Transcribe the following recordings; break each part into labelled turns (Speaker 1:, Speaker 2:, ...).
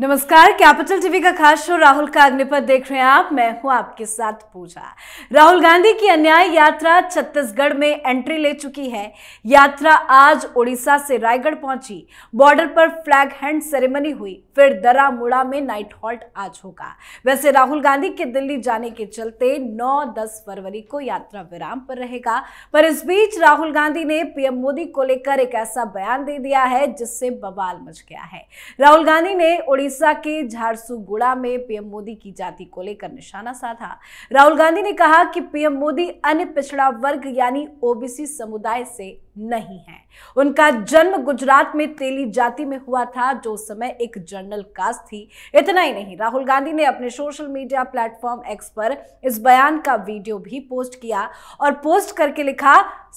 Speaker 1: नमस्कार capital TV का खास शो राहुल का अग्निपथ देख रहे हैं आप मैं हूं आपके साथ पूजा राहुल गांधी की अन्याय यात्रा छत्तीसगढ़ में एंट्री ले चुकी है यात्रा आज ओडिशा से रायगढ़ पहुंची बॉर्डर पर फ्लैग हैंड सेरेमनी हुई फिर दरा मुड़ा में नाइट हॉल्ट आज होगा वैसे राहुल गांधी के दिल्ली जाने के चलते नौ दस फरवरी को यात्रा विराम पर रहेगा पर इस बीच राहुल गांधी ने पीएम मोदी को लेकर एक ऐसा बयान दे दिया है जिससे बवाल मच गया है राहुल गांधी ने उड़ीसा के झारसुगुड़ा में पीएम मोदी की जाति को लेकर निशाना साधा राहुल गांधी ने कहा कि पीएम मोदी अन्य पिछड़ा वर्ग यानी ओबीसी समुदाय से नहीं है उनका जन्म गुजरात में तेली जाति में हुआ था जो उस समय एक जर्नल कास्ट थी इतना ही नहीं राहुल गांधी ने अपने सोशल मीडिया प्लेटफॉर्म एक्स पर इस बयान का वीडियो भी पोस्ट किया और पोस्ट करके लिखा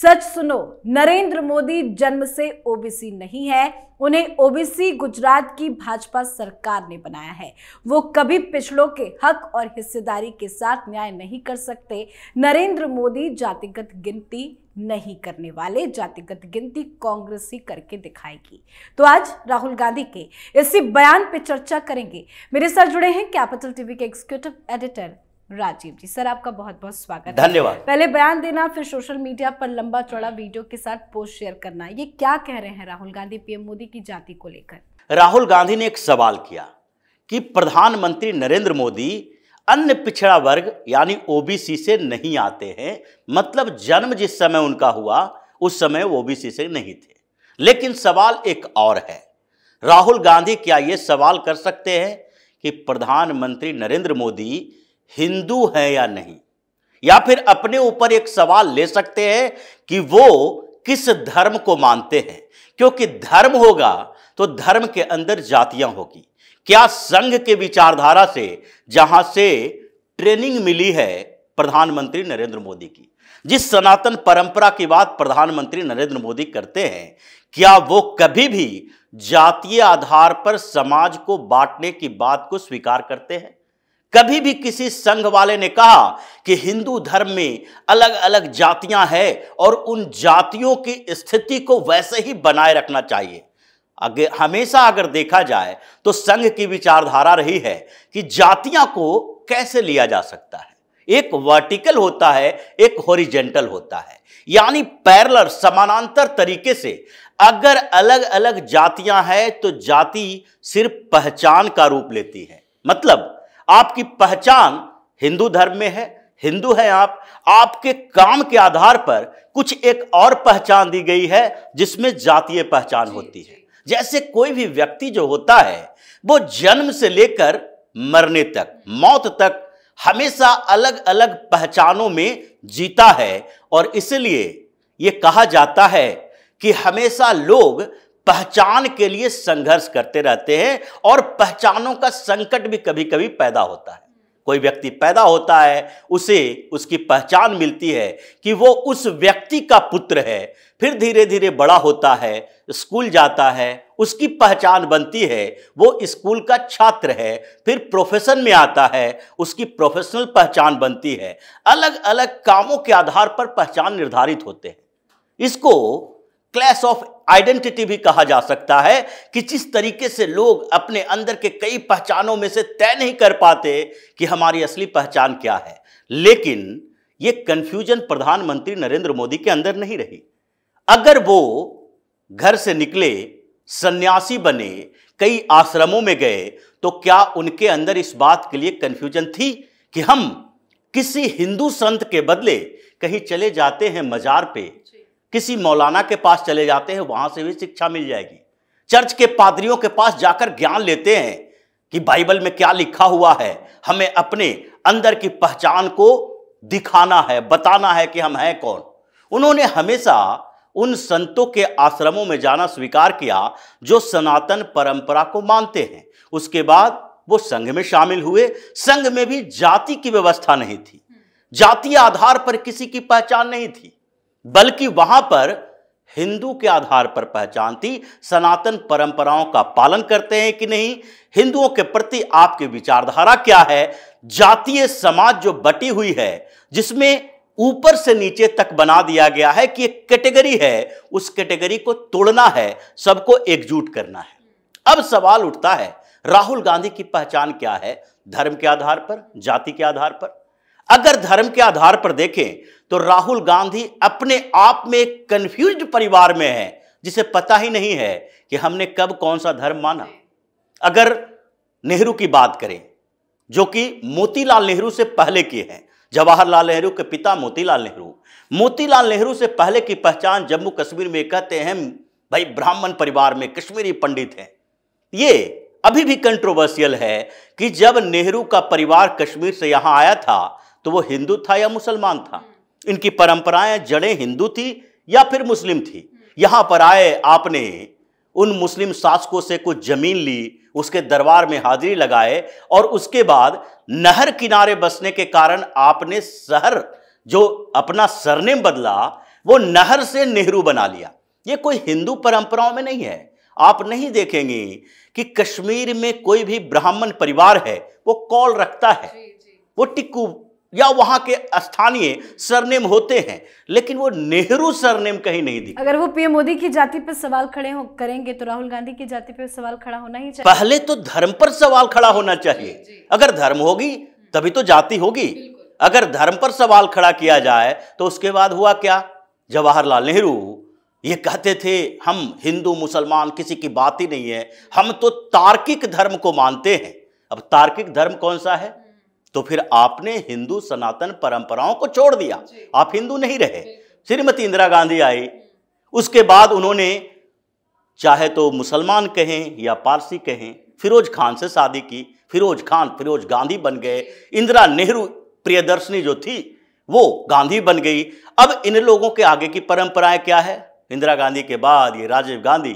Speaker 1: सच सुनो नरेंद्र मोदी जन्म से ओबीसी नहीं है उन्हें ओबीसी गुजरात की भाजपा सरकार ने बनाया है वो कभी पिछड़ों के हक और हिस्सेदारी के साथ न्याय नहीं कर सकते नरेंद्र मोदी जातिगत गिनती नहीं करने वाले जातिगत गिनती कांग्रेस ही करके दिखाएगी तो आज राहुल गांधी के इसी बयान पे चर्चा करेंगे मेरे साथ जुड़े हैं कैपिटल टीवी के executive editor Rajeev ji sir आपका बहुत बहुत स्वागत धन्यवाद पहले बयान देना फिर सोशल मीडिया पर लंबा चौड़ा वीडियो के साथ पोस्ट शेयर करना ये क्या कह रहे हैं राहुल गांधी पीएम मोदी की जाति को लेकर
Speaker 2: राहुल गांधी ने एक सवाल किया कि प्रधानमंत्री नरेंद्र मोदी अन्य पिछड़ा वर्ग यानी ओबीसी से नहीं आते हैं मतलब जन्म जिस समय उनका हुआ उस समय ओबीसी से नहीं थे लेकिन सवाल एक और है राहुल गांधी क्या ये सवाल कर सकते हैं कि प्रधानमंत्री नरेंद्र मोदी हिंदू हैं या नहीं या फिर अपने ऊपर एक सवाल ले सकते हैं कि वो किस धर्म को मानते हैं क्योंकि धर्म होगा तो धर्म के अंदर जातियां होगी क्या संघ के विचारधारा से जहां से ट्रेनिंग मिली है प्रधानमंत्री नरेंद्र मोदी की जिस सनातन परंपरा की बात प्रधानमंत्री नरेंद्र मोदी करते हैं क्या वो कभी भी जातीय आधार पर समाज को बांटने की बात को स्वीकार करते हैं कभी भी किसी संघ वाले ने कहा कि हिंदू धर्म में अलग अलग जातियां हैं और उन जातियों की स्थिति को वैसे ही बनाए रखना चाहिए अगर हमेशा अगर देखा जाए तो संघ की विचारधारा रही है कि जातियां को कैसे लिया जा सकता है एक वर्टिकल होता है एक होरिजेंटल होता है यानी पैरलर समानांतर तरीके से अगर अलग अलग जातियां हैं तो जाति सिर्फ पहचान का रूप लेती है मतलब आपकी पहचान हिंदू धर्म में है हिंदू है आप आपके काम के आधार पर कुछ एक और पहचान दी गई है जिसमें जातीय पहचान होती है जैसे कोई भी व्यक्ति जो होता है वो जन्म से लेकर मरने तक मौत तक हमेशा अलग अलग पहचानों में जीता है और इसलिए ये कहा जाता है कि हमेशा लोग पहचान के लिए संघर्ष करते रहते हैं और पहचानों का संकट भी कभी कभी पैदा होता है कोई व्यक्ति पैदा होता है उसे उसकी पहचान मिलती है कि वो उस व्यक्ति का पुत्र है फिर धीरे धीरे बड़ा होता है स्कूल जाता है उसकी पहचान बनती है वो स्कूल का छात्र है फिर प्रोफेशन में आता है उसकी प्रोफेशनल पहचान बनती है अलग अलग कामों के आधार पर पहचान निर्धारित होते हैं इसको क्लैश ऑफ आइडेंटिटी भी कहा जा सकता है कि जिस तरीके से लोग अपने अंदर के कई पहचानों में से तय नहीं कर पाते कि हमारी असली पहचान क्या है लेकिन ये कन्फ्यूजन प्रधानमंत्री नरेंद्र मोदी के अंदर नहीं रही अगर वो घर से निकले सन्यासी बने कई आश्रमों में गए तो क्या उनके अंदर इस बात के लिए कन्फ्यूजन थी कि हम किसी हिंदू संत के बदले कहीं चले जाते हैं मजार पे किसी मौलाना के पास चले जाते हैं वहां से भी शिक्षा मिल जाएगी चर्च के पादरियों के पास जाकर ज्ञान लेते हैं कि बाइबल में क्या लिखा हुआ है हमें अपने अंदर की पहचान को दिखाना है बताना है कि हम हैं कौन उन्होंने हमेशा उन संतों के आश्रमों में जाना स्वीकार किया जो सनातन परंपरा को मानते हैं उसके बाद वो संघ में शामिल हुए संघ में भी जाति की व्यवस्था नहीं थी जाति आधार पर किसी की पहचान नहीं थी बल्कि वहां पर हिंदू के आधार पर पहचान थी सनातन परंपराओं का पालन करते हैं कि नहीं हिंदुओं के प्रति आपकी विचारधारा क्या है जातीय समाज जो बटी हुई है जिसमें ऊपर से नीचे तक बना दिया गया है कि एक कैटेगरी है उस कैटेगरी को तोड़ना है सबको एकजुट करना है अब सवाल उठता है राहुल गांधी की पहचान क्या है धर्म के आधार पर जाति के आधार पर अगर धर्म के आधार पर देखें तो राहुल गांधी अपने आप में एक कंफ्यूज परिवार में है जिसे पता ही नहीं है कि हमने कब कौन सा धर्म माना अगर नेहरू की बात करें जो कि मोतीलाल नेहरू से पहले के हैं जवाहरलाल नेहरू के पिता मोतीलाल नेहरू मोतीलाल नेहरू से पहले की पहचान जम्मू कश्मीर में कहते हैं भाई ब्राह्मण परिवार में कश्मीरी पंडित हैं ये अभी भी कंट्रोवर्सियल है कि जब नेहरू का परिवार कश्मीर से यहाँ आया था तो वो हिंदू था या मुसलमान था इनकी परंपराएं जड़ें हिंदू थी या फिर मुस्लिम थी यहाँ पर आए आपने उन मुस्लिम शासकों से कुछ जमीन ली उसके दरबार में हाजिरी लगाए और उसके बाद नहर किनारे बसने के कारण आपने शहर जो अपना सरनेम बदला वो नहर से नेहरू बना लिया ये कोई हिंदू परंपराओं में नहीं है आप नहीं देखेंगे कि कश्मीर में कोई भी ब्राह्मण परिवार है वो कॉल रखता है वो टिक्कू या वहां के स्थानीय सरनेम होते हैं लेकिन वो नेहरू सरनेम कहीं नहीं दी
Speaker 1: अगर वो पीएम मोदी की जाति पर सवाल खड़े हो करेंगे तो राहुल गांधी की जाति पर सवाल खड़ा होना ही चाहिए पहले
Speaker 2: तो धर्म पर सवाल खड़ा होना चाहिए जी, जी। अगर धर्म होगी तभी तो जाति होगी अगर धर्म पर सवाल खड़ा किया जाए तो उसके बाद हुआ क्या जवाहरलाल नेहरू ये कहते थे हम हिंदू मुसलमान किसी की बात ही नहीं है हम तो तार्किक धर्म को मानते हैं अब तार्किक धर्म कौन सा है तो फिर आपने हिंदू सनातन परंपराओं को छोड़ दिया आप हिंदू नहीं रहे श्रीमती इंदिरा गांधी आई उसके बाद उन्होंने चाहे तो मुसलमान कहें या पारसी कहें फिरोज खान से शादी की फिरोज खान फिरोज गांधी बन गए इंदिरा नेहरू प्रियदर्शनी जो थी वो गांधी बन गई अब इन लोगों के आगे की परंपराएं क्या है इंदिरा गांधी के बाद ये राजीव गांधी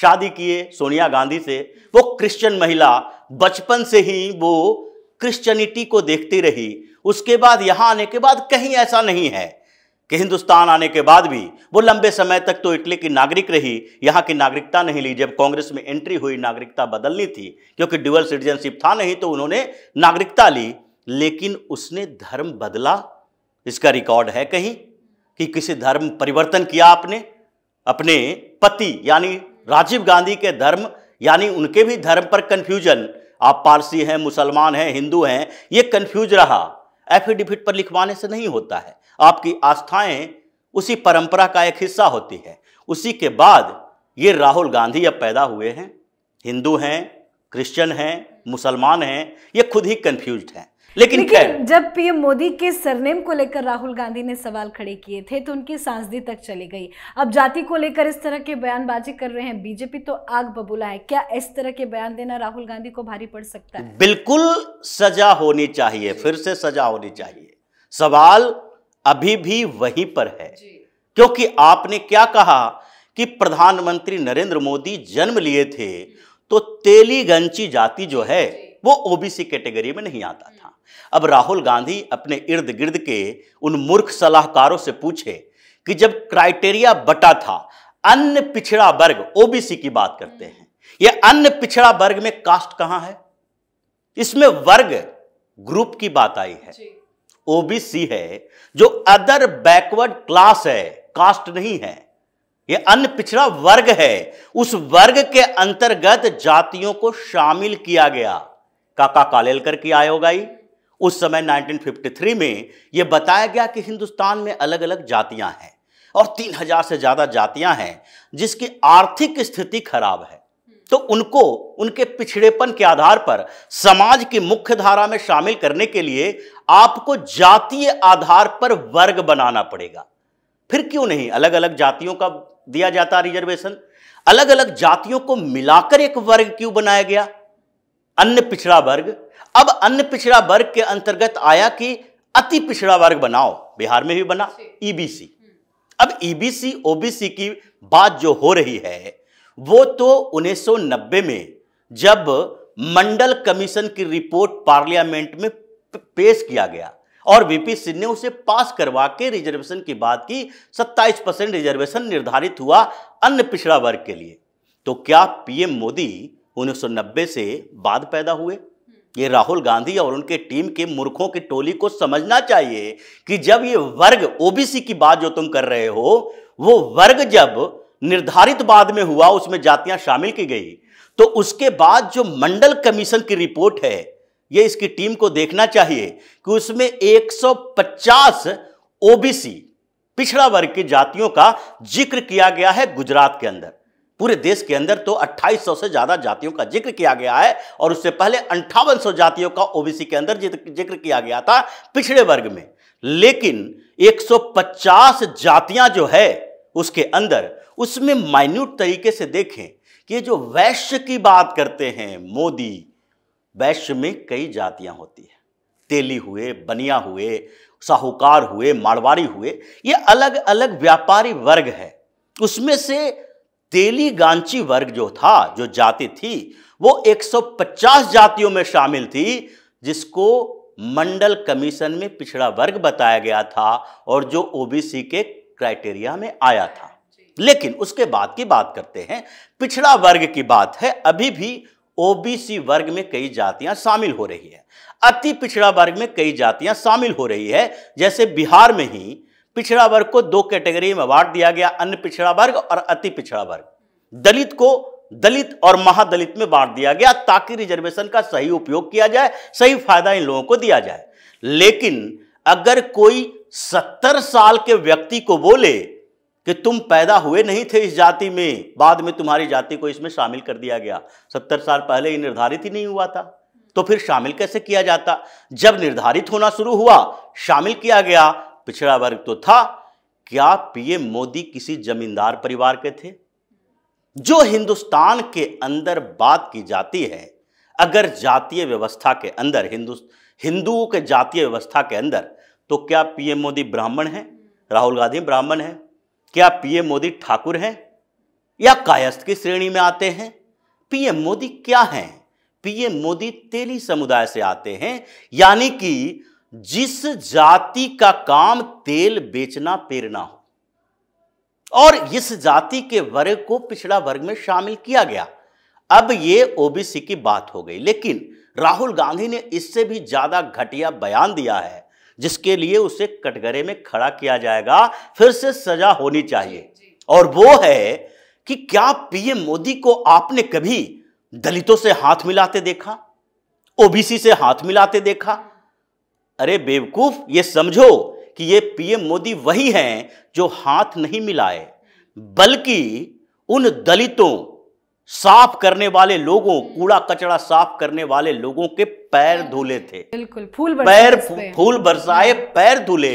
Speaker 2: शादी किए सोनिया गांधी से वो क्रिश्चियन महिला बचपन से ही वो क्रिश्चनिटी को देखती रही उसके बाद यहाँ आने के बाद कहीं ऐसा नहीं है कि हिंदुस्तान आने के बाद भी वो लंबे समय तक तो इटली की नागरिक रही यहाँ की नागरिकता नहीं ली जब कांग्रेस में एंट्री हुई नागरिकता बदलनी थी क्योंकि ड्यूअल सिटीजनशिप था नहीं तो उन्होंने नागरिकता ली लेकिन उसने धर्म बदला इसका रिकॉर्ड है कहीं कि किसी धर्म परिवर्तन किया आपने अपने पति यानी राजीव गांधी के धर्म यानी उनके भी धर्म पर कन्फ्यूजन आप पारसी हैं मुसलमान हैं हिंदू हैं ये कन्फ्यूज रहा एफिडेविट पर लिखवाने से नहीं होता है आपकी आस्थाएं उसी परंपरा का एक हिस्सा होती है उसी के बाद ये राहुल गांधी अब पैदा हुए हैं हिंदू हैं क्रिश्चियन हैं मुसलमान हैं ये खुद ही कन्फ्यूज हैं लेकिन, लेकिन
Speaker 1: जब पीएम मोदी के सरनेम को लेकर राहुल गांधी ने सवाल खड़े किए थे तो उनकी सांसदी तक चली गई अब जाति को लेकर इस तरह के बयानबाजी कर रहे हैं बीजेपी तो आग बबूला है क्या इस तरह के बयान देना राहुल गांधी को भारी पड़ सकता है
Speaker 2: बिल्कुल सजा होनी चाहिए फिर से सजा होनी चाहिए सवाल अभी भी वहीं पर है क्योंकि आपने क्या कहा कि प्रधानमंत्री नरेंद्र मोदी जन्म लिए थे तो तेलीगंची जाति जो है वो ओबीसी कैटेगरी में नहीं आता था अब राहुल गांधी अपने इर्द गिर्द के उन मूर्ख सलाहकारों से पूछे कि जब क्राइटेरिया बटा था अन्य पिछड़ा वर्ग ओबीसी की बात करते हैं यह अन्य पिछड़ा वर्ग में कास्ट कहां है इसमें वर्ग ग्रुप की बात आई है ओबीसी है जो अदर बैकवर्ड क्लास है कास्ट नहीं है यह अन्य पिछड़ा वर्ग है उस वर्ग के अंतर्गत जातियों को शामिल किया गया काका कालेलकर की आयोग आई उस समय 1953 में यह बताया गया कि हिंदुस्तान में अलग अलग जातियां हैं और 3000 से ज़्यादा जातियां हैं जिसकी आर्थिक स्थिति खराब है तो उनको उनके पिछड़ेपन के आधार पर समाज की मुख्य धारा में शामिल करने के लिए आपको जातीय आधार पर वर्ग बनाना पड़ेगा फिर क्यों नहीं अलग अलग जातियों का दिया जाता रिजर्वेशन अलग अलग जातियों को मिलाकर एक वर्ग क्यों बनाया गया अन्य पिछड़ा वर्ग अब अन्य पिछड़ा वर्ग के अंतर्गत आया कि अति पिछड़ा वर्ग बनाओ बिहार में भी बना ईबीसी e अब ईबीसी e ओबीसी की बात जो हो रही है वो तो 1990 में जब मंडल कमीशन की रिपोर्ट पार्लियामेंट में पेश किया गया और वीपी सिंह ने उसे पास करवा के रिजर्वेशन की बात की 27 परसेंट रिजर्वेशन निर्धारित हुआ अन्य पिछड़ा वर्ग के लिए तो क्या पीएम मोदी 1990 से बाद पैदा हुए ये राहुल गांधी और उनके टीम के मूर्खों की टोली को समझना चाहिए कि जब ये वर्ग ओबीसी की बात जो तुम कर रहे हो वो वर्ग जब निर्धारित बाद में हुआ उसमें जातियां शामिल की गई तो उसके बाद जो मंडल कमीशन की रिपोर्ट है ये इसकी टीम को देखना चाहिए कि उसमें 150 ओबीसी पिछड़ा वर्ग की जातियों का जिक्र किया गया है गुजरात के अंदर पूरे देश के अंदर तो 2800 से ज़्यादा जातियों का जिक्र किया गया है और उससे पहले अंठावन जातियों का ओबीसी के अंदर जिक्र किया गया था पिछड़े वर्ग में लेकिन 150 जातियां जो है उसके अंदर उसमें माइन्यूट तरीके से देखें कि जो वैश्य की बात करते हैं मोदी वैश्य में कई जातियां होती हैं तेली हुए बनिया हुए साहूकार हुए मारवाड़ी हुए ये अलग अलग व्यापारी वर्ग है उसमें से तेली गांची वर्ग जो था जो जाति थी वो 150 जातियों में शामिल थी जिसको मंडल कमीशन में पिछड़ा वर्ग बताया गया था और जो ओबीसी के क्राइटेरिया में आया था लेकिन उसके बाद की बात करते हैं पिछड़ा वर्ग की बात है अभी भी ओबीसी वर्ग में कई जातियां शामिल हो रही है अति पिछड़ा वर्ग में कई जातियां शामिल हो रही है जैसे बिहार में ही पिछड़ा वर्ग को दो कैटेगरी में बांट दिया गया अन्य पिछड़ा वर्ग और अति पिछड़ा वर्ग दलित को दलित और महादलित में बांट दिया गया ताकि रिजर्वेशन का सही उपयोग किया जाए सही फायदा इन लोगों को दिया जाए लेकिन अगर कोई सत्तर साल के व्यक्ति को बोले कि तुम पैदा हुए नहीं थे इस जाति में बाद में तुम्हारी जाति को इसमें शामिल कर दिया गया सत्तर साल पहले ही निर्धारित ही नहीं हुआ था तो फिर शामिल कैसे किया जाता जब निर्धारित होना शुरू हुआ शामिल किया गया पिछड़ा वर्ग तो था क्या पीएम मोदी किसी जमींदार परिवार के थे जो हिंदुस्तान के अंदर बात की जाती है अगर जातीय व्यवस्था के अंदर हिंदू हिंदुओं के जातीय व्यवस्था के अंदर तो क्या पीएम मोदी ब्राह्मण हैं राहुल गांधी ब्राह्मण हैं क्या पीएम मोदी ठाकुर हैं या कायस्थ की श्रेणी में आते हैं पीएम मोदी क्या हैं पीएम मोदी तेली समुदाय से आते हैं यानी कि जिस जाति का काम तेल बेचना पेरना हो और इस जाति के वर्ग को पिछड़ा वर्ग में शामिल किया गया अब यह ओबीसी की बात हो गई लेकिन राहुल गांधी ने इससे भी ज्यादा घटिया बयान दिया है जिसके लिए उसे कटघरे में खड़ा किया जाएगा फिर से सजा होनी चाहिए और वो है कि क्या पीएम मोदी को आपने कभी दलितों से हाथ मिलाते देखा ओबीसी से हाथ मिलाते देखा अरे बेवकूफ ये समझो कि ये पीएम मोदी वही हैं जो हाथ नहीं मिलाए बल्कि उन दलितों साफ करने वाले लोगों कूड़ा कचरा साफ करने वाले लोगों के पैर धुले थे
Speaker 1: बिल्कुल फूल पैर फूल बरसाए
Speaker 2: पैर धुले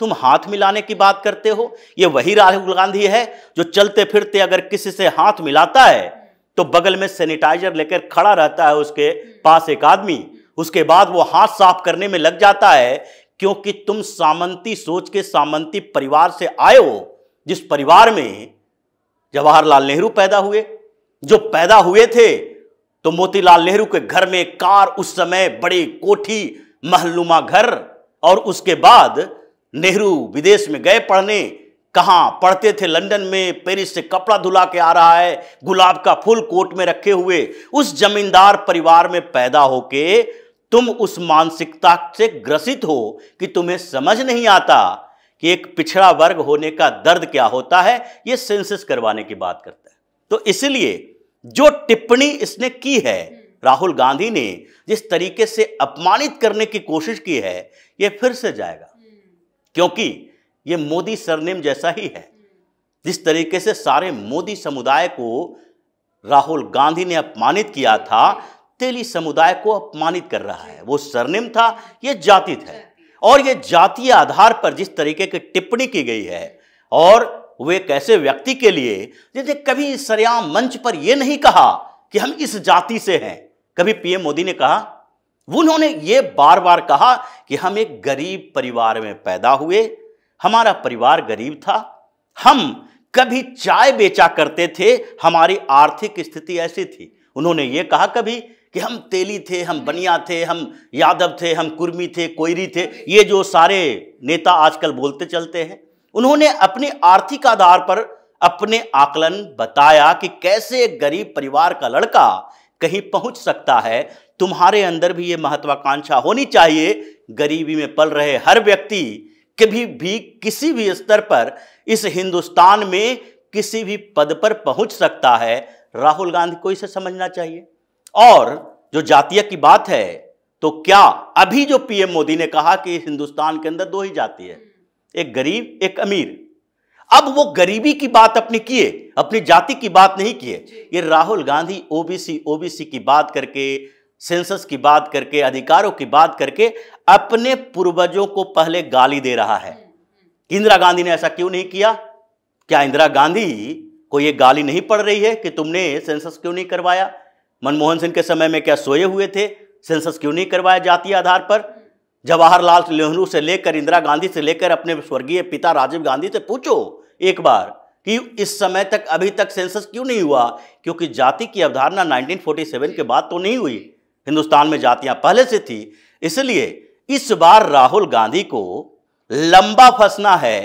Speaker 2: तुम हाथ मिलाने की बात करते हो ये वही राहुल गांधी है जो चलते फिरते अगर किसी से हाथ मिलाता है तो बगल में सैनिटाइजर लेकर खड़ा रहता है उसके पास एक आदमी उसके बाद वो हाथ साफ करने में लग जाता है क्योंकि तुम सामंती सोच के सामंती परिवार से आए हो जिस परिवार में जवाहरलाल नेहरू पैदा हुए जो पैदा हुए थे तो मोतीलाल नेहरू के घर में कार उस समय बड़ी कोठी महलुमा घर और उसके बाद नेहरू विदेश में गए पढ़ने कहाँ पढ़ते थे लंदन में पेरिस से कपड़ा धुला के आ रहा है गुलाब का फूल कोट में रखे हुए उस जमींदार परिवार में पैदा होके तुम उस मानसिकता से ग्रसित हो कि तुम्हें समझ नहीं आता कि एक पिछड़ा वर्ग होने का दर्द क्या होता है ये सेंसिस करवाने की बात करता है तो इसलिए जो टिप्पणी इसने की है राहुल गांधी ने जिस तरीके से अपमानित करने की कोशिश की है ये फिर से जाएगा हम्म। क्योंकि ये मोदी सरनेम जैसा ही है जिस तरीके से सारे मोदी समुदाय को राहुल गांधी ने अपमानित किया था तेली समुदाय को अपमानित कर रहा है वो सरनेम था ये जाति है और ये जातीय आधार पर जिस तरीके की टिप्पणी की गई है और वे एक ऐसे व्यक्ति के लिए जिसने कभी सरेआम मंच पर यह नहीं कहा कि हम इस जाति से हैं कभी पीएम मोदी ने कहा उन्होंने ये बार बार कहा कि हम एक गरीब परिवार में पैदा हुए हमारा परिवार गरीब था हम कभी चाय बेचा करते थे हमारी आर्थिक स्थिति ऐसी थी उन्होंने ये कहा कभी कि हम तेली थे हम बनिया थे हम यादव थे हम कुर्मी थे कोयरी थे ये जो सारे नेता आजकल बोलते चलते हैं उन्होंने अपने आर्थिक आधार पर अपने आकलन बताया कि कैसे एक गरीब परिवार का लड़का कहीं पहुंच सकता है तुम्हारे अंदर भी ये महत्वाकांक्षा होनी चाहिए गरीबी में पल रहे हर व्यक्ति कभी भी किसी भी स्तर पर इस हिंदुस्तान में किसी भी पद पर पहुंच सकता है राहुल गांधी को इसे समझना चाहिए और जो जातीय की बात है तो क्या अभी जो पीएम मोदी ने कहा कि हिंदुस्तान के अंदर दो ही जाति है एक गरीब एक अमीर अब वो गरीबी की बात अपनी किए अपनी जाति की बात नहीं किए ये राहुल गांधी ओबीसी ओबीसी की बात करके सेंसस की बात करके अधिकारों की बात करके अपने पूर्वजों को पहले गाली दे रहा है हम्म। इंदिरा गांधी ने ऐसा क्यों नहीं किया क्या इंदिरा गांधी को यह गाली नहीं पड़ रही है कि तुमने सेंसस क्यों नहीं करवाया मनमोहन सिंह के समय में क्या सोए हुए थे सेंसस क्यों नहीं करवाया जातीय आधार पर जवाहरलाल नेहरू से लेकर इंदिरा गांधी से लेकर अपने स्वर्गीय पिता राजीव गांधी से पूछो एक बार कि इस समय तक अभी तक सेंसस क्यों नहीं हुआ क्योंकि जाति की अवधारणा 1947 के बाद तो नहीं हुई हिंदुस्तान में जातियां पहले से थी इसलिए इस बार राहुल गांधी को लंबा फंसना है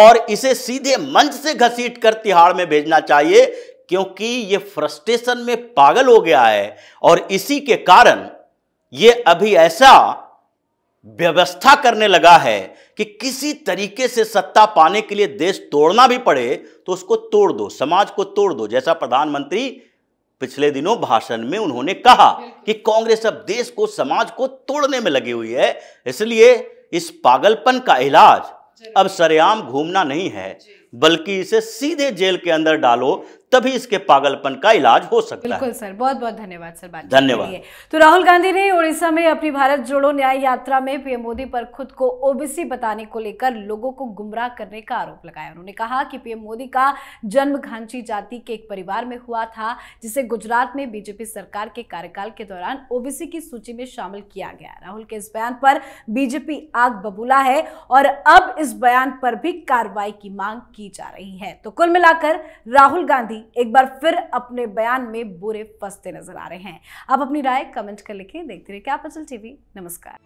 Speaker 2: और इसे सीधे मंच से घसीट कर तिहाड़ में भेजना चाहिए क्योंकि ये फ्रस्ट्रेशन में पागल हो गया है और इसी के कारण ये अभी ऐसा व्यवस्था करने लगा है कि किसी तरीके से सत्ता पाने के लिए देश तोड़ना भी पड़े तो उसको तोड़ दो समाज को तोड़ दो जैसा प्रधानमंत्री पिछले दिनों भाषण में उन्होंने कहा कि कांग्रेस अब देश को समाज को तोड़ने में लगी हुई है इसलिए इस पागलपन का इलाज अब सरेआम घूमना नहीं है बल्कि इसे सीधे जेल के अंदर डालो तभी इसके पागलपन का इलाज हो सकता बिल्कुल है बिल्कुल
Speaker 1: सर बहुत बहुत धन्यवाद सर बात धन्यवाद तो राहुल गांधी ने उड़ीसा में अपनी भारत जोड़ो न्याय यात्रा में पीएम मोदी पर खुद को ओबीसी बताने को लेकर लोगों को गुमराह करने का आरोप लगाया उन्होंने कहा कि पीएम मोदी का जन्म घांची जाति के एक परिवार में हुआ था जिसे गुजरात में बीजेपी सरकार के कार्यकाल के दौरान ओबीसी की सूची में शामिल किया गया राहुल के इस बयान पर बीजेपी आग बबूला है और अब इस बयान पर भी कार्रवाई की मांग की जा रही है तो कुल मिलाकर राहुल गांधी गांधी एक बार फिर अपने बयान में बुरे फंसते नजर आ रहे हैं आप अपनी राय कमेंट कर लिखे देखते रहे कैपिटल टीवी नमस्कार